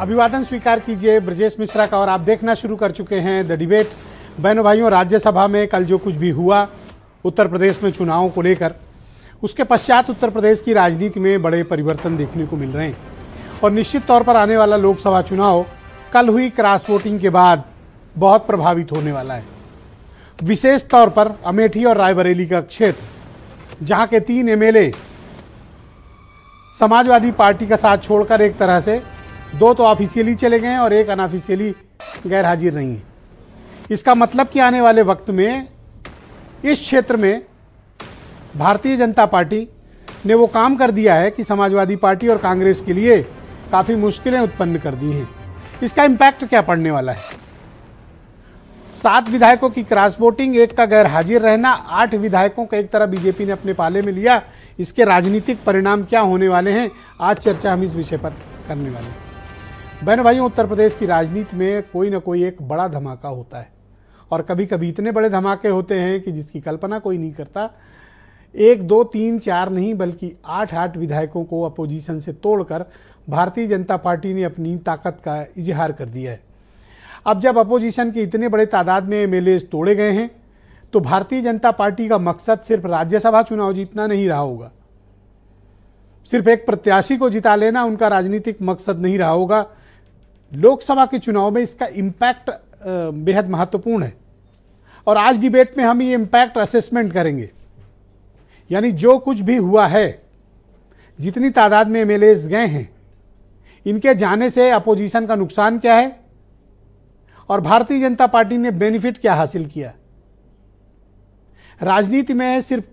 अभिवादन स्वीकार कीजिए ब्रजेश मिश्रा का और आप देखना शुरू कर चुके हैं द डिबेट बहनों भाइयों राज्यसभा में कल जो कुछ भी हुआ उत्तर प्रदेश में चुनावों को लेकर उसके पश्चात उत्तर प्रदेश की राजनीति में बड़े परिवर्तन देखने को मिल रहे हैं और निश्चित तौर पर आने वाला लोकसभा चुनाव कल हुई क्रॉस वोटिंग के बाद बहुत प्रभावित होने वाला है विशेष तौर पर अमेठी और रायबरेली का क्षेत्र जहां के तीन एमएलए समाजवादी पार्टी का साथ छोड़कर एक तरह से दो तो ऑफिशियली चले गए हैं और एक अनऑफिशियली गैर हाजिर नहीं है इसका मतलब कि आने वाले वक्त में इस क्षेत्र में भारतीय जनता पार्टी ने वो काम कर दिया है कि समाजवादी पार्टी और कांग्रेस के लिए काफ़ी मुश्किलें उत्पन्न कर दी हैं इसका इम्पैक्ट क्या पड़ने वाला है सात विधायकों की क्रॉस वोटिंग एक का गैर हाजिर रहना आठ विधायकों का एक तरह बीजेपी ने अपने पाले में लिया इसके राजनीतिक परिणाम क्या होने वाले हैं आज चर्चा हम इस विषय पर करने वाले हैं बहन भाइयों उत्तर प्रदेश की राजनीति में कोई ना कोई एक बड़ा धमाका होता है और कभी कभी इतने बड़े धमाके होते हैं कि जिसकी कल्पना कोई नहीं करता एक दो तीन चार नहीं बल्कि आठ आठ विधायकों को अपोजिशन से तोड़कर भारतीय जनता पार्टी ने अपनी ताकत का इजहार कर दिया है अब जब अपोजिशन के इतने बड़े तादाद में एम तोड़े गए हैं तो भारतीय जनता पार्टी का मकसद सिर्फ राज्यसभा चुनाव जीतना नहीं रहा होगा सिर्फ एक प्रत्याशी को जिता लेना उनका राजनीतिक मकसद नहीं रहा होगा लोकसभा के चुनाव में इसका इम्पैक्ट बेहद महत्वपूर्ण है और आज डिबेट में हम ये इम्पैक्ट असेसमेंट करेंगे यानी जो कुछ भी हुआ है जितनी तादाद में एम गए हैं इनके जाने से अपोजिशन का नुकसान क्या है और भारतीय जनता पार्टी ने बेनिफिट क्या हासिल किया राजनीति में सिर्फ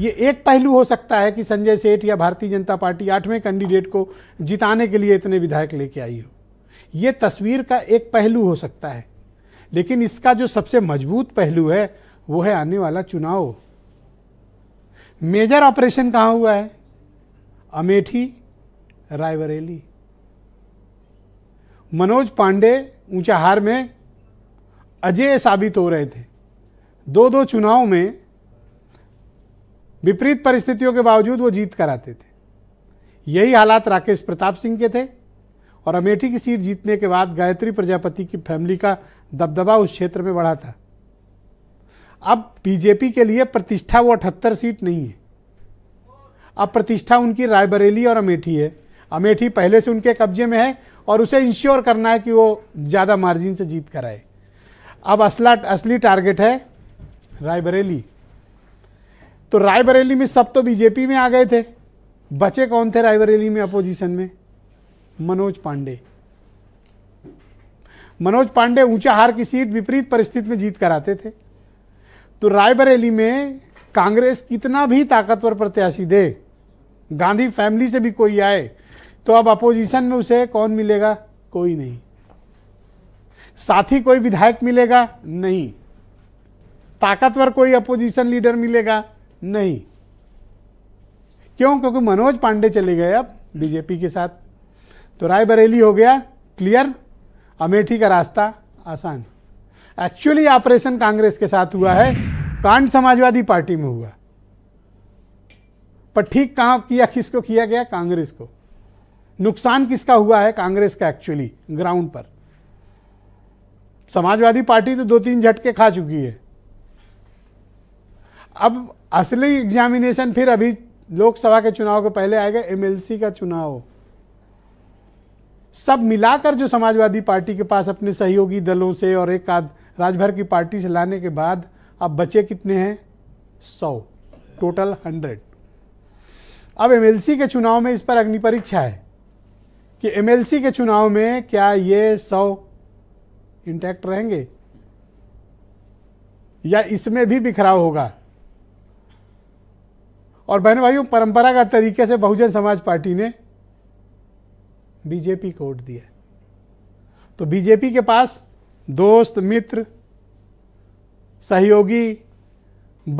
ये एक पहलू हो सकता है कि संजय सेठ या भारतीय जनता पार्टी आठवें कैंडिडेट को जिताने के लिए इतने विधायक लेके आई हो ये तस्वीर का एक पहलू हो सकता है लेकिन इसका जो सबसे मजबूत पहलू है वो है आने वाला चुनाव मेजर ऑपरेशन कहाँ हुआ है अमेठी रायबरेली मनोज पांडे ऊंचा हार में अजय साबित हो रहे थे दो दो चुनाव में विपरीत परिस्थितियों के बावजूद वो जीत कर आते थे यही हालात राकेश प्रताप सिंह के थे और अमेठी की सीट जीतने के बाद गायत्री प्रजापति की फैमिली का दबदबा उस क्षेत्र में बढ़ा था अब बीजेपी के लिए प्रतिष्ठा वो अठहत्तर सीट नहीं है अब प्रतिष्ठा उनकी रायबरेली और अमेठी है अमेठी पहले से उनके कब्जे में है और उसे इंश्योर करना है कि वो ज़्यादा मार्जिन से जीत कर आए अब असला असली टारगेट है रायबरेली तो रायबरेली में सब तो बीजेपी में आ गए थे बचे कौन थे रायबरेली में अपोजिशन में मनोज पांडे मनोज पांडे ऊंचा हार की सीट विपरीत परिस्थिति में जीत कराते थे तो रायबरेली में कांग्रेस कितना भी ताकतवर प्रत्याशी दे गांधी फैमिली से भी कोई आए तो अब अपोजिशन में उसे कौन मिलेगा कोई नहीं साथी कोई विधायक मिलेगा नहीं ताकतवर कोई अपोजिशन लीडर मिलेगा नहीं क्यों क्योंकि मनोज पांडे चले गए अब बीजेपी के साथ तो रायबरेली हो गया क्लियर अमेठी का रास्ता आसान एक्चुअली ऑपरेशन कांग्रेस के साथ हुआ है कांड समाजवादी पार्टी में हुआ पर ठीक कहाँ किया किसको किया गया कांग्रेस को नुकसान किसका हुआ है कांग्रेस का एक्चुअली ग्राउंड पर समाजवादी पार्टी तो दो तीन झटके खा चुकी है अब असली एग्जामिनेशन फिर अभी लोकसभा के चुनाव के पहले आएगा एमएलसी का चुनाव सब मिलाकर जो समाजवादी पार्टी के पास अपने सहयोगी दलों से और एक आध राजभर की पार्टी से लाने के बाद अब बचे कितने हैं सौ टोटल हंड्रेड अब एमएलसी के चुनाव में इस पर अग्नि परीक्षा है कि एमएलसी के चुनाव में क्या ये सौ इंटैक्ट रहेंगे या इसमें भी बिखराव होगा और बहन भाइयों परंपरागत तरीके से बहुजन समाज पार्टी ने बीजेपी को वोट दिया तो बीजेपी के पास दोस्त मित्र सहयोगी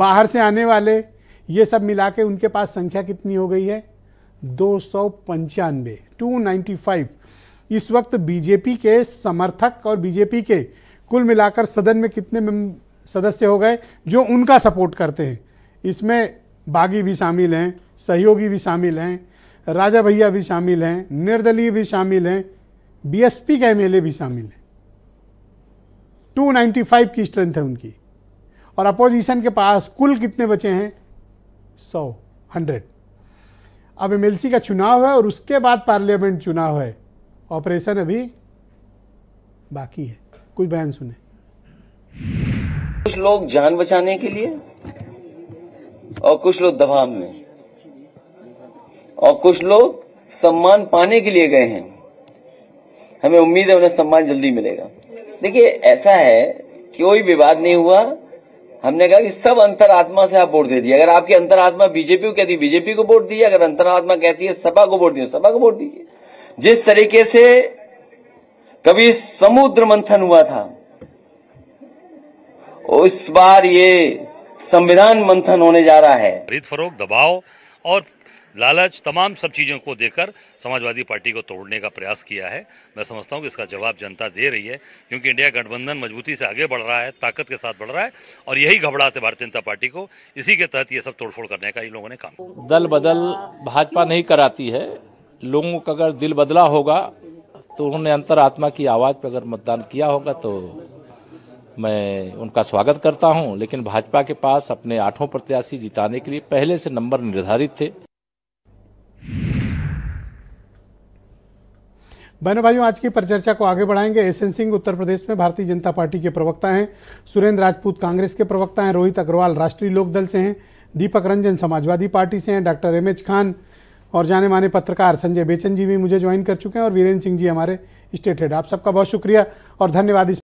बाहर से आने वाले ये सब मिला के उनके पास संख्या कितनी हो गई है दो सौ पंचानवे टू नाइन्टी फाइव इस वक्त बीजेपी के समर्थक और बीजेपी के कुल मिलाकर सदन में कितने सदस्य हो गए जो उनका सपोर्ट करते हैं इसमें बागी भी शामिल हैं सहयोगी भी शामिल हैं राजा भैया भी शामिल हैं निर्दलीय भी शामिल हैं बीएसपी के एमएलए भी शामिल हैं 295 की स्ट्रेंथ है उनकी और अपोजिशन के पास कुल कितने बचे हैं सौ हंड्रेड अब एमएलसी का चुनाव है और उसके बाद पार्लियामेंट चुनाव है ऑपरेशन अभी बाकी है कुछ बयान सुने कुछ लोग जान बचाने के लिए और कुछ लोग दबाव में और कुछ लोग सम्मान पाने के लिए गए हैं हमें उम्मीद है उन्हें सम्मान जल्दी मिलेगा देखिए ऐसा है कोई विवाद नहीं हुआ हमने कहा कि सब अंतरात्मा से आप वोट दे दिए अगर आपकी अंतरात्मा बीजेपी को कहती बीजेपी को वोट दीजिए अगर अंतरात्मा कहती है सपा को वोट दीजिए सपा को वोट दीजिए जिस तरीके से कभी समुद्र मंथन हुआ था उस बार ये संविधान मंथन होने जा रहा है खरीद फरोख दबाव और लालच तमाम सब चीज़ों को देकर समाजवादी पार्टी को तोड़ने का प्रयास किया है मैं समझता हूँ कि इसका जवाब जनता दे रही है क्योंकि इंडिया गठबंधन मजबूती से आगे बढ़ रहा है ताकत के साथ बढ़ रहा है और यही घबराते भारतीय जनता पार्टी को इसी के तहत ये सब तोड़फोड़ करने का इन लोगों ने काम दल बदल भाजपा नहीं कराती है लोगों का अगर दिल बदला होगा तो उन्होंने अंतर की आवाज़ पर अगर मतदान किया होगा तो मैं उनका स्वागत करता हूं लेकिन भाजपा के पास अपने आठों प्रत्याशी जिताने के लिए पहले से नंबर निर्धारित थे बहनों भाइयों आज की परिचर्चा को आगे बढ़ाएंगे एस एन सिंह उत्तर प्रदेश में भारतीय जनता पार्टी के प्रवक्ता हैं सुरेंद्र राजपूत कांग्रेस के प्रवक्ता हैं रोहित अग्रवाल राष्ट्रीय लोकदल से हैं दीपक रंजन समाजवादी पार्टी से हैं डॉक्टर एम एच खान और जाने माने पत्रकार संजय बेचन जी भी मुझे ज्वाइन कर चुके हैं और वीरेंद्र सिंह जी हमारे स्टेट हेड आप सबका बहुत शुक्रिया और धन्यवाद इस